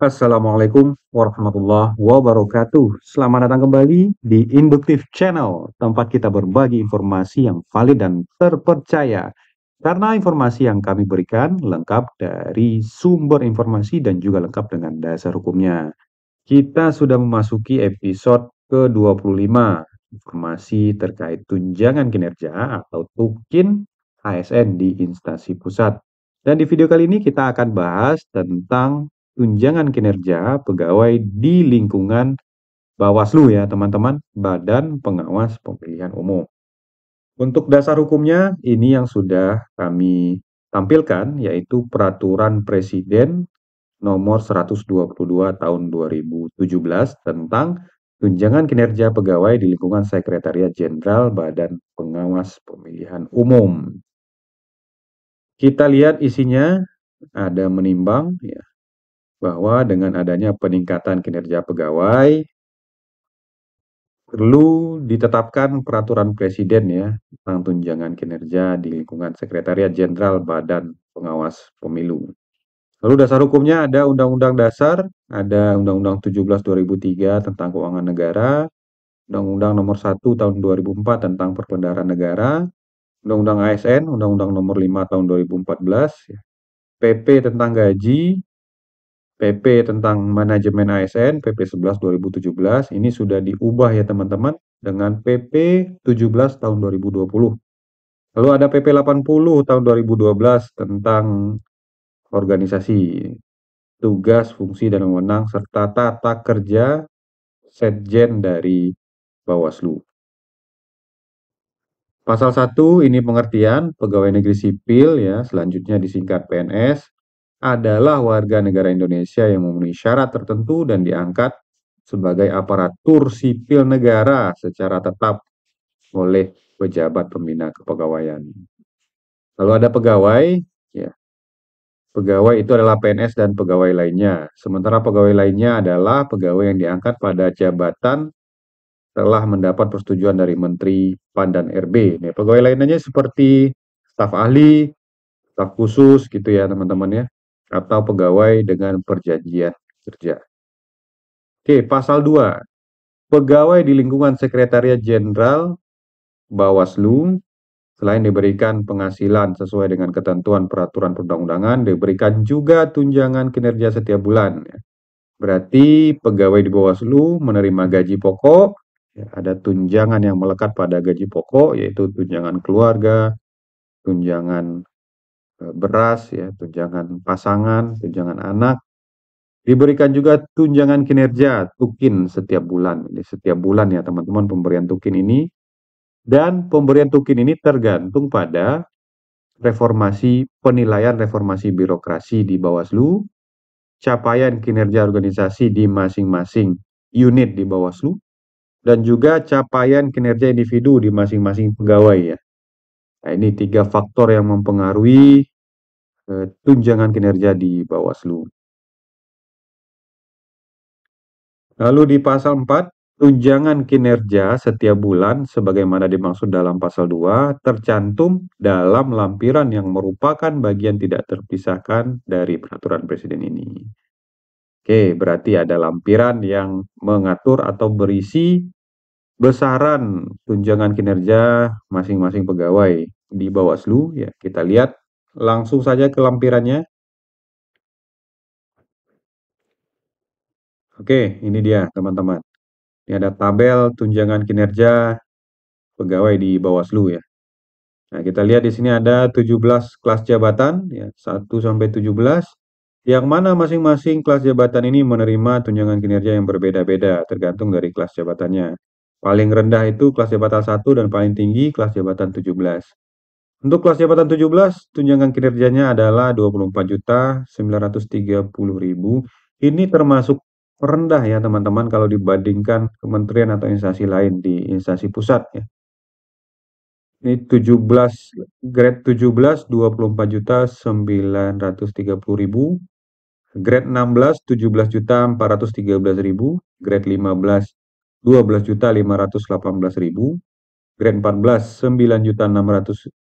Assalamualaikum warahmatullahi wabarakatuh. Selamat datang kembali di Induktif Channel, tempat kita berbagi informasi yang valid dan terpercaya. Karena informasi yang kami berikan lengkap dari sumber informasi dan juga lengkap dengan dasar hukumnya. Kita sudah memasuki episode ke-25, informasi terkait tunjangan kinerja atau tukin ASN di instansi pusat. Dan di video kali ini kita akan bahas tentang tunjangan kinerja pegawai di lingkungan Bawaslu ya teman-teman, Badan Pengawas Pemilihan Umum. Untuk dasar hukumnya ini yang sudah kami tampilkan yaitu peraturan presiden nomor 122 tahun 2017 tentang tunjangan kinerja pegawai di lingkungan Sekretariat Jenderal Badan Pengawas Pemilihan Umum. Kita lihat isinya ada menimbang ya bahwa dengan adanya peningkatan kinerja pegawai perlu ditetapkan peraturan presiden ya tentang tunjangan kinerja di lingkungan Sekretariat Jenderal Badan Pengawas Pemilu. Lalu dasar hukumnya ada Undang-Undang Dasar, ada Undang-Undang 17 2003 tentang keuangan negara, Undang-Undang Nomor 1 tahun 2004 tentang perbendaharaan negara, Undang-Undang ASN, Undang-Undang Nomor 5 tahun 2014, PP tentang gaji, PP tentang manajemen ASN PP 11 2017 ini sudah diubah ya teman-teman dengan PP 17 tahun 2020. Lalu ada PP 80 tahun 2012 tentang organisasi, tugas, fungsi dan wewenang serta tata kerja Setjen dari Bawaslu. Pasal 1 ini pengertian pegawai negeri sipil ya, selanjutnya disingkat PNS adalah warga negara Indonesia yang memenuhi syarat tertentu dan diangkat sebagai aparatur sipil negara secara tetap oleh pejabat pembina kepegawaian. Lalu ada pegawai, ya. Pegawai itu adalah PNS dan pegawai lainnya. Sementara pegawai lainnya adalah pegawai yang diangkat pada jabatan telah mendapat persetujuan dari Menteri PAN dan RB. Nih, pegawai lainnya seperti staf ahli, staf khusus gitu ya teman-teman ya atau pegawai dengan perjanjian kerja. Oke, pasal 2. Pegawai di lingkungan Sekretariat Jenderal Bawaslu selain diberikan penghasilan sesuai dengan ketentuan peraturan perundang-undangan, diberikan juga tunjangan kinerja setiap bulan. Ya. Berarti pegawai di Bawaslu menerima gaji pokok, ya, ada tunjangan yang melekat pada gaji pokok yaitu tunjangan keluarga, tunjangan Eh, beras, ya, tunjangan pasangan, tunjangan anak. Diberikan juga tunjangan kinerja, tukin setiap bulan. Ini setiap bulan ya teman-teman pemberian tukin ini. Dan pemberian tukin ini tergantung pada reformasi penilaian reformasi birokrasi di Bawaslu, capaian kinerja organisasi di masing-masing unit di Bawaslu, dan juga capaian kinerja individu di masing-masing pegawai ya. Nah, ini tiga faktor yang mempengaruhi Eh, tunjangan kinerja di Bawaslu. Lalu di pasal 4, tunjangan kinerja setiap bulan sebagaimana dimaksud dalam pasal 2 tercantum dalam lampiran yang merupakan bagian tidak terpisahkan dari peraturan presiden ini. Oke, berarti ada lampiran yang mengatur atau berisi besaran tunjangan kinerja masing-masing pegawai di Bawaslu, ya kita lihat Langsung saja ke lampirannya. Oke, ini dia teman-teman. Ini ada tabel tunjangan kinerja pegawai di Bawaslu ya. Nah, kita lihat di sini ada 17 kelas jabatan ya, 1 sampai 17 yang mana masing-masing kelas jabatan ini menerima tunjangan kinerja yang berbeda-beda tergantung dari kelas jabatannya. Paling rendah itu kelas jabatan 1 dan paling tinggi kelas jabatan 17. Untuk kelas jabatan 17, tunjangan kinerjanya adalah 24.930.000. Ini termasuk rendah ya teman-teman kalau dibandingkan kementerian atau instansi lain di instansi pusat ya. Ini 17 grade 17 24 juta 930 ribu. Grade 16 17 juta 413 ribu. Grade 15 12 juta 518 ribu. Grade 14 9 juta 600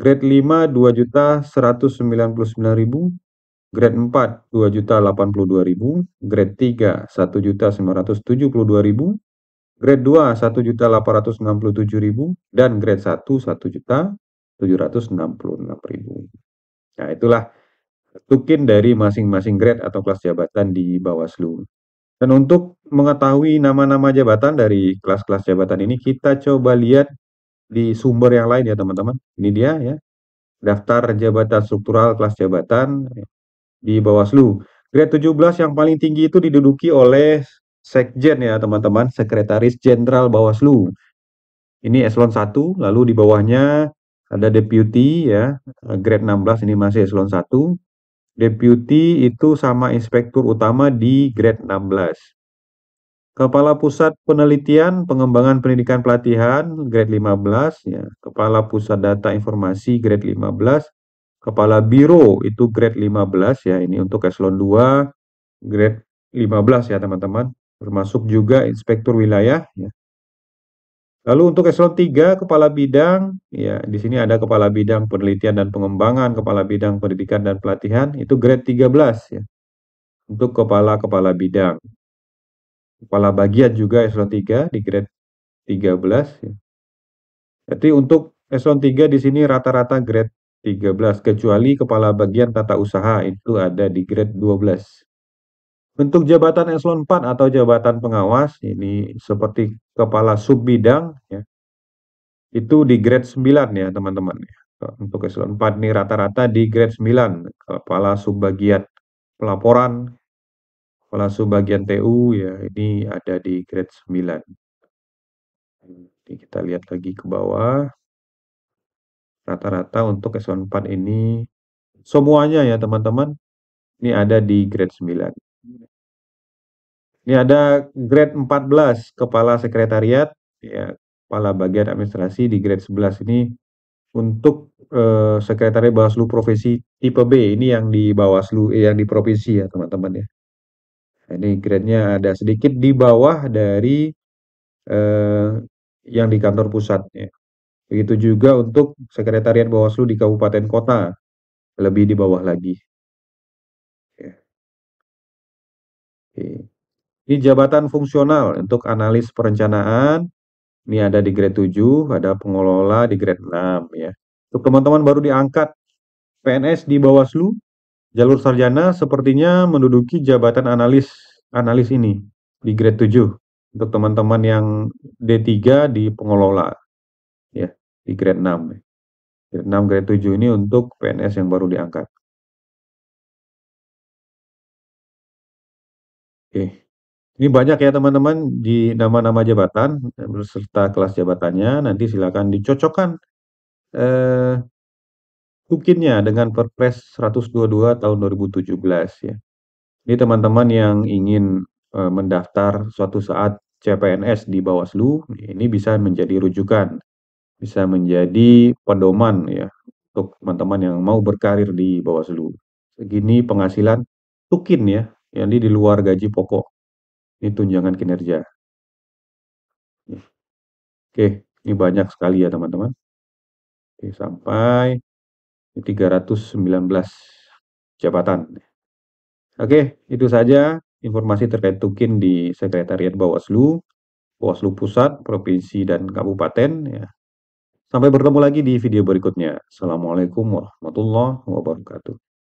Grade 5 2 juta 199.000, grade 4 2 juta 82.000, grade 3 1 juta 1.972.000, grade 2 1 1.867.000 dan grade 1 1 juta 766.000. Nah, itulah tukin dari masing-masing grade atau kelas jabatan di Bawaslu. Dan untuk mengetahui nama-nama jabatan dari kelas-kelas jabatan ini, kita coba lihat di sumber yang lain ya teman-teman. Ini dia ya, daftar jabatan struktural kelas jabatan ya, di Bawaslu. Grade 17 yang paling tinggi itu diduduki oleh Sekjen ya teman-teman, Sekretaris Jenderal Bawaslu. Ini eselon 1, lalu di bawahnya ada deputy ya, grade 16 ini masih eselon 1. Deputy itu sama inspektur utama di grade 16. Kepala Pusat Penelitian Pengembangan Pendidikan Pelatihan grade 15 ya, Kepala Pusat Data Informasi grade 15, Kepala Biro itu grade 15 ya, ini untuk eselon 2 grade 15 ya teman-teman, termasuk juga Inspektur Wilayah ya. Lalu untuk eselon 3 kepala bidang ya, di sini ada kepala bidang penelitian dan pengembangan, kepala bidang pendidikan dan pelatihan itu grade 13 ya. Untuk kepala-kepala bidang kepala bagian juga eselon 3 di grade 13 ya. Jadi untuk eselon 3 di sini rata-rata grade 13 kecuali kepala bagian tata usaha itu ada di grade 12. Untuk jabatan eselon 4 atau jabatan pengawas ini seperti kepala sub bidang ya. Itu di grade 9 ya teman-teman ya. Untuk eselon 4 ini rata-rata di grade 9 kepala subbagian pelaporan Pelasu bagian TU ya ini ada di grade 9. Jadi kita lihat lagi ke bawah. Rata-rata untuk S14 ini semuanya ya teman-teman. Ini ada di grade 9. Ini ada grade 14 kepala sekretariat ya, kepala bagian administrasi di grade 11 ini untuk eh, sekretariat Bawaslu provinsi tipe B ini yang di Bawaslu eh, yang di provinsi ya teman-teman ya. Ini grade-nya ada sedikit di bawah dari, eh, yang di kantor pusat ya. Begitu juga untuk sekretariat Bawaslu di kabupaten kota, lebih di bawah lagi. Ya. Oke. Ini jabatan fungsional untuk analis perencanaan, ini ada di grade 7, ada pengelola di grade 6 ya. Untuk teman-teman baru diangkat PNS di Bawaslu jalur sarjana sepertinya menduduki jabatan analis analis ini di grade 7 untuk teman-teman yang D3 di pengelola ya di grade 6 grade 6 grade 7 ini untuk PNS yang baru diangkat Oke. Ini banyak ya teman-teman di nama-nama jabatan beserta kelas jabatannya nanti silakan dicocokkan eh, Mungkinnya dengan Perpres 122 tahun 2017 ya. Ini teman-teman yang ingin, e, mendaftar suatu saat CPNS di Bawaslu, ini bisa menjadi rujukan, bisa menjadi pedoman ya, untuk teman-teman yang mau berkarir di Bawaslu. Segini penghasilan tukin ya, yang di luar gaji pokok, ini tunjangan kinerja. Oke, ini banyak sekali ya teman-teman. Oke, sampai 319 jabatan. Oke, itu saja informasi terkait tukin di Sekretariat Bawaslu, Bawaslu Pusat, Provinsi, dan Kabupaten. Ya. Sampai bertemu lagi di video berikutnya. Assalamualaikum warahmatullahi wabarakatuh.